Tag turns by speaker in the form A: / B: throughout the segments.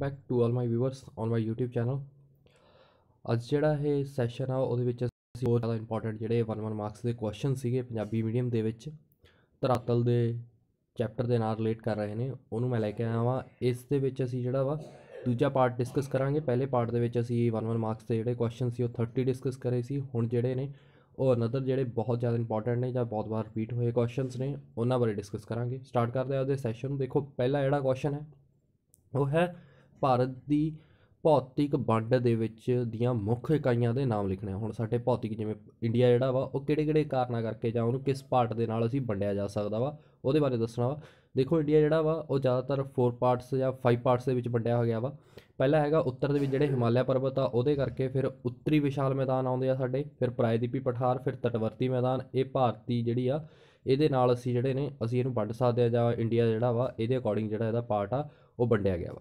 A: back to all my viewers on my YouTube channel ਅੱਜ ਜਿਹੜਾ ਇਹ ਸੈਸ਼ਨ ਆ ਉਹਦੇ ਵਿੱਚ ਅਸੀਂ ਬਹੁਤ ਜ਼ਿਆਦਾ ਇੰਪੋਰਟੈਂਟ ਜਿਹੜੇ 1-1 ਮਾਰਕਸ ਦੇ ਕੁਐਸਚਨ ਸੀਗੇ ਪੰਜਾਬੀ ਮੀਡੀਅਮ ਦੇ ਵਿੱਚ ਤਰਾਤਲ ਦੇ ਚੈਪਟਰ ਦੇ ਨਾਲ ਰਿਲੇਟ ਕਰ ਰਹੇ ਨੇ ਉਹਨੂੰ ਮੈਂ ਲੈ ਕੇ ਆਇਆ ਹਾਂ ਇਸ ਦੇ ਵਿੱਚ ਅਸੀਂ ਜਿਹੜਾ ਵਾ ਦੂਜਾ ਪਾਰਟ ਡਿਸਕਸ ਕਰਾਂਗੇ ਪਹਿਲੇ ਪਾਰਟ ਦੇ ਵਿੱਚ ਅਸੀਂ 1-1 ਮਾਰਕਸ ਦੇ ਜਿਹੜੇ ਕੁਐਸਚਨ ਸੀ ਉਹ 30 ਡਿਸਕਸ ਕਰੇ ਸੀ ਹੁਣ ਜਿਹੜੇ ਨੇ ਉਹ ਅਨਦਰ ਜਿਹੜੇ ਬਹੁਤ ਜ਼ਿਆਦਾ ਇੰਪੋਰਟੈਂਟ ਨੇ ਜਾਂ ਬਹੁਤ ਵਾਰ ਰਿਪੀਟ ਹੋਏ ਕੁਐਸਚਨਸ ਨੇ ਉਹਨਾਂ ਬਾਰੇ ਡਿਸਕਸ ਕਰਾਂਗੇ ਸਟਾਰਟ ਕਰਦੇ ਆ ਉਹਦੇ ਸੈਸ਼ਨ ਦੇਖੋ ਪਹਿਲਾ ਜਿਹੜਾ ਕੁਐਸਚਨ ਹੈ ਉਹ ਹੈ ਭਾਰਤ ਦੀ ਭੌਤਿਕ ਵੰਡ ਦੇ ਵਿੱਚ ਦੀਆਂ ਮੁੱਖ ਇਕਾਈਆਂ ਦੇ ਨਾਮ ਲਿਖਣੇ ਹੁਣ ਸਾਡੇ ਭੌਤਿਕ ਜਿਵੇਂ ਇੰਡੀਆ ਜਿਹੜਾ ਵਾ ਉਹ ਕਿਹੜੇ-ਕਿਹੜੇ ਕਾਰਨਾਂ ਕਰਕੇ ਜਾਂ ਉਹਨੂੰ ਕਿਸ ਪਾਰਟ ਦੇ ਨਾਲ ਅਸੀਂ ਵੰਡਿਆ ਜਾ ਸਕਦਾ ਵਾ ਉਹਦੇ ਬਾਰੇ ਦੱਸਣਾ ਵਾ ਦੇਖੋ ਇੰਡੀਆ ਜਿਹੜਾ ਵਾ ਉਹ ਜ਼ਿਆਦਾਤਰ 4 ਪਾਰਟਸ ਜਾਂ 5 ਪਾਰਟਸ ਦੇ ਵਿੱਚ ਵੰਡਿਆ ਹੋ ਗਿਆ ਵਾ ਪਹਿਲਾ ਹੈਗਾ ਉੱਤਰ ਦੇ ਵਿੱਚ ਜਿਹੜੇ ਹਿਮਾਲਿਆ ਪਰਬਤ ਆ ਉਹਦੇ ਕਰਕੇ ਫਿਰ ਉੱਤਰੀ ਵਿਸ਼ਾਲ ਮੈਦਾਨ ਆਉਂਦੇ ਆ ਸਾਡੇ ਫਿਰ ਪ੍ਰਾਇਦੀਪੀ ਪਠਾਰ ਫਿਰ ਤਟਵਰਤੀ ਮੈਦਾਨ ਇਹ ਭਾਰਤੀ ਜਿਹੜੀ ਆ ਇਹਦੇ ਨਾਲ ਅਸੀਂ ਜਿਹੜੇ ਨੇ ਅਸੀਂ ਇਹਨੂੰ ਵੰਡ ਸਕਦੇ ਆ ਜਾਂ ਇੰਡੀਆ ਜਿਹੜਾ ਵਾ ਇਹਦੇ ਅਕੋਰਡਿੰਗ ਜਿਹੜਾ ਇਹਦਾ ਪਾਰਟ ਆ ਉਹ ਵੰਡਿਆ ਗਿਆ ਵਾ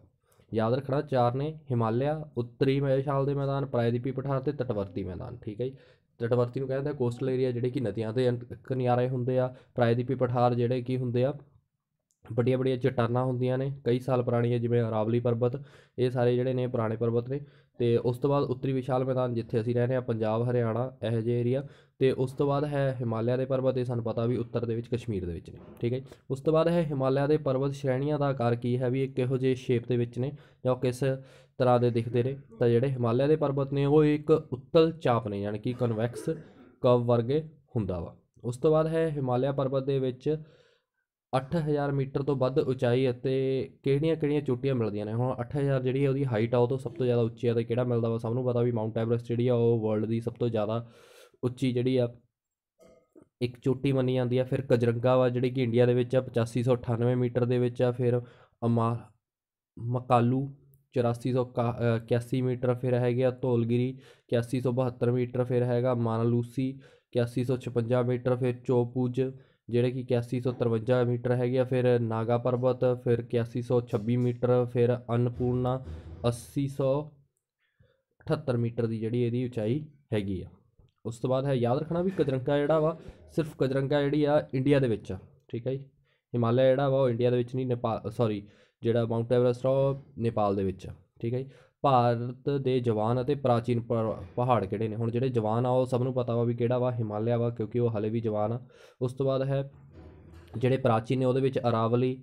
A: ਯਾਦ ਰੱਖਣਾ ਚਾਰ ਨੇ ਹਿਮਾਲਿਆ ਉੱਤਰੀ ਮੈਸ਼ਾਲ ਦੇ ਮੈਦਾਨ ਪ੍ਰਾਇਦੀਪੀ ਪਠਾਰ ਤੇ ਤਟਵਰਤੀ ਮੈਦਾਨ ਠੀਕ ਹੈ ਜੀ ਤਟਵਰਤੀ ਨੂੰ ਕਹਿੰਦੇ ਆ ਕੋਸਟਲ ਏਰੀਆ ਜਿਹੜੇ ਕਿ ਨਦੀਆਂ ਦੇ ਕਿਨਾਰੇ ਹੁੰਦੇ ਆ ਪ੍ਰਾਇਦੀਪੀ ਪਠਾਰ ਜਿਹੜੇ ਕੀ ਹੁੰਦੇ ਆ ਵੱਡੀਆਂ ਵੱਡੀਆਂ ਚਟਾਨਾਂ ਹੁੰਦੀਆਂ ਨੇ ਕਈ ਸਾਲ ਪੁਰਾਣੀਆਂ ਜਿਵੇਂ ਅਰਾਵਲੀ ਪਰਬਤ ਇਹ ਸਾਰੇ ਜਿਹੜੇ ਨੇ ਪੁਰਾਣੇ ਪਰਬਤ ਨੇ ਤੇ ਉਸ ਤੋਂ ਬਾਅਦ ਉੱਤਰੀ ਵਿਸ਼ਾਲ ਮੈਦਾਨ ਜਿੱਥੇ ਅਸੀਂ ਰਹਿ ਰਹੇ ਹਾਂ ਪੰਜਾਬ ਹਰਿਆਣਾ ਇਹ ਜੇ ਏਰੀਆ ਤੇ ਉਸ ਤੋਂ ਬਾਅਦ ਹੈ ਹਿਮਾਲਿਆ ਦੇ ਪਰਬਤ ਇਹ ਸਾਨੂੰ ਪਤਾ ਵੀ ਉੱਤਰ ਦੇ ਵਿੱਚ ਕਸ਼ਮੀਰ ਦੇ ਵਿੱਚ ਨੇ ਠੀਕ ਹੈ ਉਸ ਤੋਂ ਬਾਅਦ ਹੈ ਹਿਮਾਲਿਆ ਦੇ ਪਰਬਤ ਸ਼੍ਰੇਣੀਆਂ ਦਾ ਆਕਾਰ ਕੀ ਹੈ ਵੀ ਇਹ ਕਿਹੋ ਜਿਹੇ ਸ਼ੇਪ ਦੇ ਵਿੱਚ ਨੇ ਜਾਂ ਕਿਸ ਤਰ੍ਹਾਂ ਦੇ ਦਿਖਦੇ ਨੇ ਤਾਂ ਜਿਹੜੇ ਹਿਮਾਲਿਆ ਦੇ ਪਰਬਤ ਨੇ ਉਹ ਇੱਕ ਉੱਤਲ ਚਾਪ ਨੇ ਯਾਨੀ ਕਿ ਕਨਵੈਕਸ ਕਰਵ ਵਰਗੇ ਹੁੰਦਾ ਵਾ ਉਸ ਤੋਂ ਬਾਅਦ ਹੈ ਹਿਮਾਲਿਆ ਪਰਬਤ ਦੇ ਵਿੱਚ 8000 ਮੀਟਰ ਤੋਂ ਵੱਧ ਉਚਾਈ ਅਤੇ ਕਿਹੜੀਆਂ-ਕਿਹੜੀਆਂ ਚੋਟੀਆਂ ਮਿਲਦੀਆਂ ਨੇ ਹੁਣ 8000 ਜਿਹੜੀ ਹੈ ਉਹਦੀ ਹਾਈਟ ਆ ਉਹ ਤੋਂ ਸਭ ਤੋਂ ਜ਼ਿਆਦਾ ਉੱਚੀ ਆ ਤੇ ਕਿਹੜਾ ਮਿਲਦਾ ਵਾ ਸਭ ਨੂੰ ਪਤਾ ਵੀ ਮਾਊਂਟ ਐਵਰੈਸਟ ਜਿਹੜੀ ਆ ਉਹ ਵਰਲਡ ਦੀ ਸਭ ਤੋਂ ਜ਼ਿਆਦਾ ਉੱਚੀ ਜਿਹੜੀ ਆ ਇੱਕ ਚੋਟੀ ਮੰਨੀ ਜਾਂਦੀ ਆ ਫਿਰ ਕਜਰੰਗਾ ਵਾ ਜਿਹੜੀ ਕਿ ਇੰਡੀਆ ਦੇ ਵਿੱਚ ਆ 8598 ਮੀਟਰ ਦੇ ਵਿੱਚ ਆ ਫਿਰ ਅਮਾ ਮਕਾਲੂ 8481 ਮੀਟਰ ਫਿਰ ਆ ਧੋਲਗਿਰੀ 8172 ਮੀਟਰ ਫਿਰ ਹੈਗਾ ਮਾਨਲੂਸੀ 8156 ਮੀਟਰ ਫਿਰ ਚੋਪੂਜ ਜਿਹੜੇ ਕਿ 8153 ਮੀਟਰ ਹੈਗੇ ਆ ਫਿਰ ਨਾਗਾ ਪਰਬਤ ਫਿਰ 8126 ਮੀਟਰ ਫਿਰ ਅਨਪੂਰਨਾ 8078 ਮੀਟਰ ਦੀ ਜਿਹੜੀ ਇਹਦੀ ਉਚਾਈ ਹੈਗੀ ਆ ਉਸ ਤੋਂ ਬਾਅਦ ਹੈ ਯਾਦ ਰੱਖਣਾ ਵੀ ਕਜਰੰਗਾ ਜਿਹੜਾ ਵਾ ਸਿਰਫ ਕਜਰੰਗਾ ਜਿਹੜੀ ਆ ਇੰਡੀਆ ਦੇ ਵਿੱਚ ਆ ਠੀਕ ਹੈ ਜੀ ਹਿਮਾਲਿਆ ਜਿਹੜਾ ਵਾ ਉਹ ਇੰਡੀਆ ਦੇ ਵਿੱਚ ਨਹੀਂ ਨੇਪਾਲ ਸੌਰੀ ਜਿਹੜਾ ਮਾਊਂਟ ਐਵਰੈਸਟ ਆ ਉਹ ਨੇਪਾਲ ਦੇ ਵਿੱਚ ਆ ਠੀਕ ਹੈ ਜੀ ਭਾਰਤ ਦੇ ਜਵਾਨ ਅਤੇ ਪ੍ਰਾਚੀਨ ਪਹਾੜ ਕਿਹੜੇ ਨੇ ਹੁਣ ਜਿਹੜੇ ਜਵਾਨ ਆ ਉਹ ਸਭ ਨੂੰ ਪਤਾ ਵਾ ਵੀ ਕਿਹੜਾ ਵਾ ਹਿਮਾਲਿਆ ਵਾ ਕਿਉਂਕਿ ਉਹ ਹਲੇ ਵੀ ਜਵਾਨ ਆ ਉਸ ਤੋਂ ਬਾਅਦ ਹੈ ਜਿਹੜੇ ਪ੍ਰਾਚੀਨ ਨੇ ਉਹਦੇ ਵਿੱਚ ਅਰਾਵਲੀ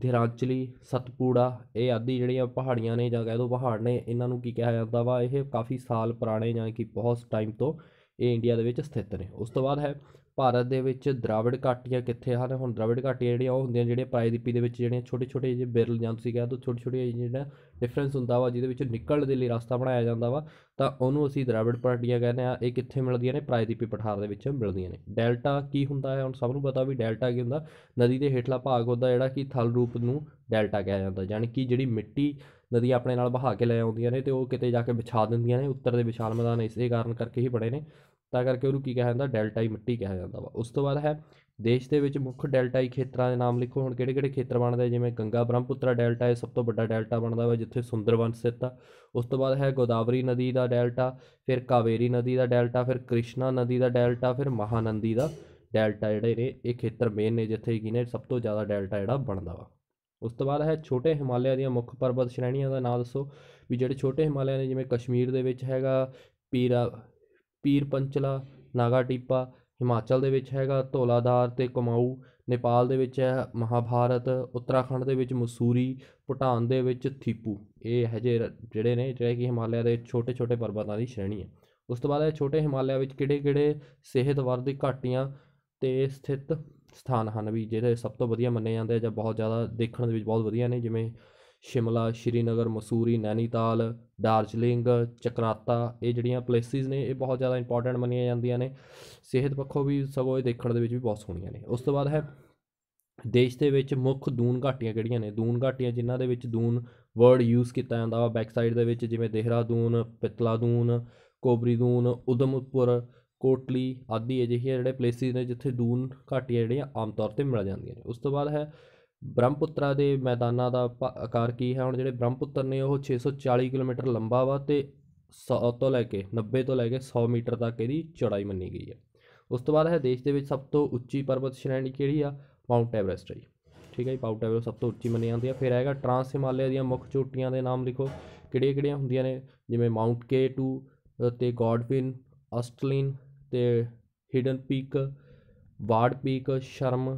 A: ਧਿਰਾਂਚਲੀ ਸਤਪੂੜਾ ਇਹ ਆਦੀ ਜਿਹੜੀਆਂ ਪਹਾੜੀਆਂ ਨੇ ਜਾਂ ਕਹਿ ਦੋ ਪਹਾੜ ਨੇ ਇਹਨਾਂ ਨੂੰ ਕੀ ਕਿਹਾ ਜਾਂਦਾ ਵਾ ਇਹ ਕਾਫੀ ਸਾਲ ਪੁਰਾਣੇ ਜਾਂ ਕਿ ਬਹੁਤ ਟਾਈਮ ਤੋਂ ਇਹ ਇੰਡੀਆ ਦੇ ਵਿੱਚ ਸਥਿਤ ਨੇ ਉਸ ਤੋਂ ਬਾਅਦ ਹੈ ਭਾਰਤ ਦੇ ਵਿੱਚ ਦਰਾਵਿੜ ਘਾਟੀਆਂ ਕਿੱਥੇ ਹਨ ਹੁਣ ਦਰਾਵਿੜ ਘਾਟੀਆਂ ਜਿਹੜੀਆਂ ਉਹ ਹੁੰਦੀਆਂ ਜਿਹੜੀਆਂ ਪ੍ਰਾਇਦੀਪੀ ਦੇ ਵਿੱਚ ਜਿਹੜੀਆਂ ਛੋਟੇ ਛੋਟੇ ਜਿਹੇ ਬਿਰਲ ਜਾਂ ਤੁਸੀਂ ਕਹਿੰਦੇ ਹੋ ਛੋਟੇ ਛੋਟੇ ਜਿਹੜਾ ਡਿਫਰੈਂਸ ਹੁੰਦਾ ਵਾ ਜਿਹਦੇ ਵਿੱਚ ਨਿਕਲਣ ਦੇ ਲਈ ਰਸਤਾ ਬਣਾਇਆ ਜਾਂਦਾ ਵਾ ਤਾਂ ਉਹਨੂੰ ਅਸੀਂ ਦਰਾਵਿੜ ਪਾਰਟੀਆਂ ਕਹਿੰਦੇ ਆ ਇਹ ਕਿੱਥੇ ਮਿਲਦੀਆਂ ਨੇ ਪ੍ਰਾਇਦੀਪੀ ਪਠਾਰ ਦੇ ਵਿੱਚ ਮਿਲਦੀਆਂ ਨੇ ਡੈਲਟਾ ਕੀ ਹੁੰਦਾ ਹੈ ਹੁਣ ਸਭ ਨੂੰ ਪਤਾ ਵੀ ਡੈਲਟਾ ਕੀ ਹੁੰਦਾ ਨਦੀ ਦੇ ਹੇਠਲਾ ਭਾਗ ਹੁੰਦਾ ਜਿਹੜਾ ਕਿ ਥਲ ਰੂਪ ਨੂੰ ਡੈਲਟਾ ਕਿਹਾ ਜਾਂਦਾ ਯਾਨੀ ਕਿ ਜਿਹੜੀ ਮਿੱਟੀ ਨਦੀ ਆਪਣੇ ਨਾਲ ਵਹਾ ਕੇ ਲੈ ਆਉਂਦੀਆਂ ਨੇ ਤੇ ਉਹ ਕਿਤੇ ਜਾ ਕੇ ਵਿਛਾ ਦਿੰਦੀਆਂ ਨੇ ਉੱਤਰ ਦੇ ਵਿਸ਼ਾਲ ਮੈਦਾਨ ਇਸੇ ਕਾਰਨ ਕਰਕੇ ਹੀ ਬਣੇ ਨੇ ਤਾਂ ਕਰਕੇ ਉਹਨੂੰ ਕੀ ਕਿਹਾ ਜਾਂਦਾ ਡੈਲਟਾਈ ਮਿੱਟੀ ਕਿਹਾ ਜਾਂਦਾ ਵਾ ਉਸ ਤੋਂ ਬਾਅਦ ਹੈ ਦੇਸ਼ ਦੇ ਵਿੱਚ ਮੁੱਖ ਡੈਲਟਾਈ ਖੇਤਰਾਂ ਦੇ ਨਾਮ ਲਿਖੋ ਹੁਣ ਕਿਹੜੇ-ਕਿਹੜੇ ਖੇਤਰ ਬਣਦੇ ਜਿਵੇਂ ਗੰਗਾ ਬ੍ਰਹਮਪੁੱਤਰਾ ਡੈਲਟਾ ਇਹ ਸਭ ਤੋਂ ਵੱਡਾ ਡੈਲਟਾ ਬਣਦਾ ਵਾ ਜਿੱਥੇ ਸੁੰਦਰਬਨ ਸਥਿਤ ਆ ਉਸ ਤੋਂ ਬਾਅਦ ਹੈ ਗੋਦਾਵਰੀ ਨਦੀ ਦਾ ਡੈਲਟਾ ਫਿਰ ਕਾਵੇਰੀ ਨਦੀ ਦਾ ਡੈਲਟਾ ਫਿਰ ਕ੍ਰਿਸ਼ਨਾ ਨਦੀ ਦਾ ਡੈਲਟਾ ਫਿਰ ਮਹਾਨੰਦੀ ਦਾ ਡੈਲਟਾ ਜਿਹੜੇ ਨੇ ਇਹ ਖੇਤਰ ਮੇਨ ਨੇ ਜਿੱਥੇ ਕੀ ਸਭ ਤੋਂ ਜ਼ਿਆਦਾ ਡੈਲਟਾ ਜਿਹੜਾ ਬਣਦਾ ਵਾ ਉਸ ਤੋਂ ਬਾਅਦ ਹੈ ਛੋਟੇ ਹਿਮਾਲਿਆ ਦੀਆਂ ਮੁੱਖ ਪਰਬਤ ਸ਼੍ਰੇਣੀਆਂ ਦਾ ਨਾਮ ਦੱਸੋ ਵੀ ਜਿਹੜੇ ਛੋਟੇ ਹਿਮਾਲਿਆ ਨੇ ਜਿਵੇਂ ਕਸ਼ਮੀਰ ਦੇ ਵਿੱਚ ਹੈਗਾ ਪੀਰਾ ਪੀਰ ਪੰਚਲਾ ਨਾਗਾ ਟੀਪਾ ਹਿਮਾਚਲ ਦੇ ਵਿੱਚ ਹੈਗਾ ਧੋਲਾਧਾਰ ਤੇ ਕਮਾਊ ਨੇਪਾਲ ਦੇ ਵਿੱਚ ਹੈ ਮਹਾਭਾਰਤ ਉੱਤਰਾਖੰਡ ਦੇ ਵਿੱਚ ਮਸੂਰੀ ਭੂਟਾਨ ਦੇ ਵਿੱਚ ਥੀਪੂ ਇਹ ਹੈ ਜਿਹੜੇ ਨੇ ਜਿਹੜੇ ਕਿ ਹਿਮਾਲਿਆ ਦੇ ਛੋਟੇ ਛੋਟੇ ਪਰਬਤਾਂ ਦੀ ਸ਼੍ਰੇਣੀ ਹੈ ਉਸ ਤੋਂ ਬਾਅਦ ਹੈ ਛੋਟੇ ਹਿਮਾਲਿਆ ਵਿੱਚ ਕਿਹੜੇ ਕਿਹੜੇ ਸਿਹਤ ਵਰਦੀ ਘਾਟੀਆਂ ਤੇ ਸਥਿਤ ਸਥਾਨ ਹਨ ਵੀ ਜਿਹੜੇ ਸਭ ਤੋਂ ਵਧੀਆ ਮੰਨੇ ਜਾਂਦੇ ਆ ਜਾਂ ਬਹੁਤ ਜ਼ਿਆਦਾ ਦੇਖਣ ਦੇ ਵਿੱਚ ਬਹੁਤ ਵਧੀਆ ਨੇ ਜਿਵੇਂ ਸ਼ਿਮਲਾ ਸ਼੍ਰੀਨਗਰ ਮਸੂਰੀ ਨੈਨੀਤਾਲ ਦਾਰਜਲਿੰਗ ਚਕਰਾਤਾ ਇਹ ਜਿਹੜੀਆਂ ਪਲੇਸਿਸ ਨੇ ਇਹ ਬਹੁਤ ਜ਼ਿਆਦਾ ਇੰਪੋਰਟੈਂਟ ਮੰਨੀਆਂ ਜਾਂਦੀਆਂ ਨੇ ਸਿਹਤ ਪੱਖੋਂ ਵੀ ਸਗੋਂ ਇਹ ਦੇਖਣ ਦੇ ਵਿੱਚ ਵੀ ਬਹੁਤ ਸੋਹਣੀਆਂ ਨੇ ਉਸ ਤੋਂ ਬਾਅਦ ਹੈ ਦੇਸ਼ ਦੇ ਵਿੱਚ ਮੁੱਖ ਦੂਨ ਘਾਟੀਆਂ ਕਿਹੜੀਆਂ ਨੇ ਦੂਨ ਘਾਟੀਆਂ ਜਿਨ੍ਹਾਂ ਦੇ ਵਿੱਚ ਦੂਨ ਵਰਡ ਯੂਜ਼ ਕੀਤਾ ਜਾਂਦਾ ਵਾ ਬੈਕ ਸਾਈਡ ਦੇ ਵਿੱਚ ਜਿਵੇਂ ਦੇਹਰਾਦੂਨ ਪਿਤਲਾ ਦੂਨ ਕੋਬਰੀ ਦੂਨ ਉਦਮਪੁਰ ਕੋਟਲੀ ਆਦਿ ਅਜਿਹੀਆਂ ਜਿਹੜੇ ਪਲੇਸਿਸ ਨੇ ਜਿੱਥੇ ਦੂਨ ਘਾਟੀਆਂ ਜਿਹੜੀਆਂ ਆਮ ਤੌਰ ਤੇ ਮਿਲ ਜਾਂਦੀਆਂ ਨੇ ਉਸ ਤੋਂ ਬਾਅਦ ਹੈ ਬ੍ਰਹਮਪੁੱਤਰਾ ਦੇ ਮੈਦਾਨਾਂ ਦਾ ਆਕਾਰ ਕੀ ਹੈ ਹੁਣ ਜਿਹੜੇ ਬ੍ਰਹਮਪੁੱਤਰ ਨੇ ਉਹ 640 ਕਿਲੋਮੀਟਰ ਲੰਬਾ ਵਾ ਤੇ 100 ਤੋਂ ਲੈ ਕੇ 90 ਤੋਂ ਲੈ ਕੇ 100 ਮੀਟਰ ਤੱਕ ਇਹਦੀ ਚੌੜਾਈ ਮੰਨੀ ਗਈ ਹੈ ਉਸ ਤੋਂ ਬਾਅਦ ਹੈ ਦੇਸ਼ ਦੇ ਵਿੱਚ ਸਭ ਤੋਂ ਉੱਚੀ ਪਰਬਤ ਸ਼੍ਰੇਣੀ ਕਿਹੜੀ ਆ ਮਾਊਂਟ ਐਵਰੈਸਟ ਹੈ ਠੀਕ ਹੈ ਜੀ ਮਾਊਂਟ ਐਵਰੈਸਟ ਸਭ ਤੋਂ ਉੱਚੀ ਮੰਨੀ ਜਾਂਦੀ ਹੈ ਫਿਰ ਆਏਗਾ ਟ੍ਰਾਂਸ ਹਿਮਾਲਿਆ ਦੀਆਂ ਮੁੱਖ ਚੋਟੀਆਂ ਦੇ ਨਾਮ ਲਿਖੋ ਕਿਹੜੀਆਂ ਕਿਹੜੀਆਂ ਹੁੰਦੀਆਂ ਨੇ ਜਿਵੇਂ ਮਾਊਂਟ ਕੇ2 ਤੇ ਗੋਡਵਿਨ ਆਸਟਲਿਨ ਤੇ ਹਿਡਨ ਪੀਕ ਵਾਰਡ ਪੀਕ ਸ਼ਰਮ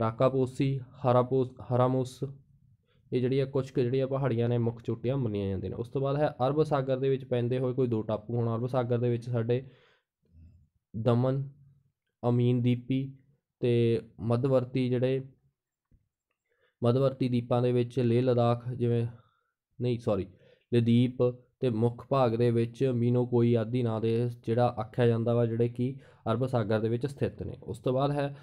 A: ਰਾਕਾਪੋਸੀ ਹਰਾਪੋਸ ਹਰਾਮੋਸ ਇਹ ਜਿਹੜੀਆਂ ਕੁਛ ਕੁ ਜਿਹੜੀਆਂ ਪਹਾੜੀਆਂ ਨੇ ਮੁੱਖ ਚੋਟੀਆਂ ਮੰਨੀਆਂ ਜਾਂਦੀਆਂ ਨੇ ਉਸ ਤੋਂ ਬਾਅਦ ਹੈ ਅਰਬ ਸਾਗਰ ਦੇ ਵਿੱਚ ਪੈਂਦੇ ਹੋਏ ਕੋਈ ਦੋ ਟਾਪੂ ਹੁਣ ਅਰਬ ਸਾਗਰ ਦੇ ਵਿੱਚ ਸਾਡੇ ਦਮਨ ਅਮੀਨ ਦੀਪੀ ਤੇ ਮਧਵਰਤੀ ਜਿਹੜੇ ਮਧਵਰਤੀ ਦੀਪਾਂ ਦੇ ਵਿੱਚ ਲੇਹ ਲਦਾਖ ਜਿਵੇਂ ਨਹੀਂ ਸੌਰੀ ਲਦੀਪ ਤੇ ਮੁੱਖ ਭਾਗ ਦੇ ਵਿੱਚ ਮੀਨੋ ਕੋਈ ਆਦੀ ਨਾਂ ਦੇ ਜਿਹੜਾ ਆਖਿਆ ਜਾਂਦਾ ਵਾ ਜਿਹੜੇ ਕਿ ਅਰਬ ਸਾਗਰ ਦੇ ਵਿੱਚ ਸਥਿਤ ਨੇ ਉਸ ਤੋਂ ਬਾਅਦ ਹੈ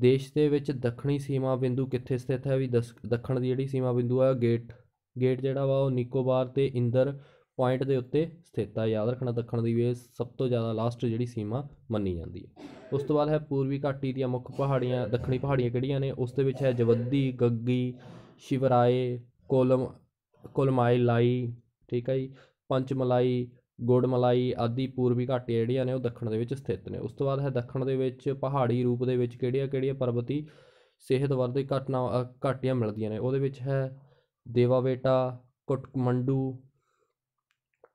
A: ਦੇਸ਼ ਦੇ ਵਿੱਚ ਦੱਖਣੀ ਸੀਮਾ ਬਿੰਦੂ ਕਿੱਥੇ ਸਥਿਤ ਹੈ ਵੀ ਦੱਖਣ ਦੀ ਜਿਹੜੀ ਸੀਮਾ ਬਿੰਦੂ ਆ ਗੇਟ ਗੇਟ ਜਿਹੜਾ ਵਾ ਉਹ ਨਿਕੋਬਾਰ ਤੇ ਇੰਦਰ ਪੁਆਇੰਟ ਦੇ ਉੱਤੇ ਸਥਿਤ ਆ ਯਾਦ ਰੱਖਣਾ ਦੱਖਣ ਦੀ ਵੀ ਸਭ ਤੋਂ ਜ਼ਿਆਦਾ ਲਾਸਟ ਜਿਹੜੀ ਸੀਮਾ ਮੰਨੀ ਜਾਂਦੀ ਹੈ ਉਸ ਤੋਂ ਬਾਅਦ ਹੈ ਪੂਰਬੀ ਘਾਟੀ ਦੀਆਂ ਮੁੱਖ ਪਹਾੜੀਆਂ ਦੱਖਣੀ ਪਹਾੜੀਆਂ ਕਿਹੜੀਆਂ ਨੇ ਉਸ ਦੇ ਵਿੱਚ ਹੈ ਜਵੱਦੀ ਗੱਗੀ ਸ਼ਿਵਰਾਏ ਕੋਲਮ ਕੋਲਮਾਈ ਲਾਈ ਠੀਕ ਹੈ ਜੀ ਪੰਚਮਲਾਈ ਗੋਡਮਲਾਈ ਆਦੀ ਪੂਰਬੀ ਘਾਟੀਆਂ ਜਿਹੜੀਆਂ ਨੇ ਉਹ ਦੱਖਣ ਦੇ ਵਿੱਚ ਸਥਿਤ ਨੇ ਉਸ ਤੋਂ ਬਾਅਦ ਹੈ ਦੱਖਣ ਦੇ ਵਿੱਚ ਪਹਾੜੀ ਰੂਪ ਦੇ ਵਿੱਚ ਕਿਹੜੀਆਂ ਕਿਹੜੀਆਂ ਪਰਬਤੀ ਸਿਹਤ ਵਰਦੇ ਘਟਨਾ ਘਾਟੀਆਂ ਮਿਲਦੀਆਂ ਨੇ ਉਹਦੇ ਵਿੱਚ ਹੈ ਦੇਵਾਵੇਟਾ ਕੁਟਕਮੰਡੂ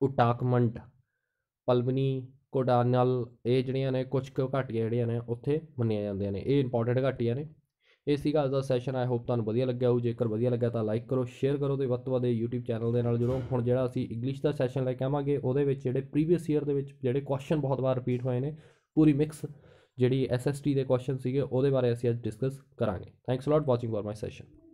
A: ਉਟਾਕਮੰਡ ਪਲਵਨੀ ਕੋਡਾਨਲ ਇਹ ਜਿਹੜੀਆਂ ਨੇ ਕੁਝ ਕੁ ਘਾਟੀਆਂ ਜਿਹੜੀਆਂ ਨੇ ਉੱਥੇ ਮੰਨੀਆਂ ਜਾਂਦੀਆਂ ਨੇ ਇਹ ਇੰਪੋਰਟੈਂਟ ਘਾਟੀਆਂ ਨੇ ਇਹ ਸੀਗਾ ਅੱਜ ਦਾ ਸੈਸ਼ਨ ਆਈ ਹੋਪ ਤੁਹਾਨੂੰ ਵਧੀਆ ਲੱਗਿਆ ਹੋਊ ਜੇਕਰ ਵਧੀਆ ਲੱਗਿਆ ਤਾਂ ਲਾਈਕ ਕਰੋ ਸ਼ੇਅਰ ਕਰੋ ਤੇ ਵੱਧ ਤੋਂ ਵੱਧ YouTube ਚੈਨਲ ਦੇ ਨਾਲ ਜੁੜੋ ਹੁਣ ਜਿਹੜਾ ਅਸੀਂ ਇੰਗਲਿਸ਼ ਦਾ ਸੈਸ਼ਨ ਲੈ ਕੇ ਆਵਾਂਗੇ ਉਹਦੇ ਵਿੱਚ ਜਿਹੜੇ ਪ੍ਰੀਵੀਅਸ ਈਅਰ ਦੇ ਵਿੱਚ ਜਿਹੜੇ ਕੁਐਸਚਨ ਬਹੁਤ ਵਾਰ ਰਿਪੀਟ ਹੋਏ ਨੇ ਪੂਰੀ ਮਿਕਸ ਜਿਹੜੀ SST ਦੇ ਕੁਐਸਚਨ ਸੀਗੇ ਉਹਦੇ ਬਾਰੇ ਅਸੀਂ ਅੱਜ ਡਿਸਕਸ ਕਰਾਂਗੇ thanks a lot watching for my session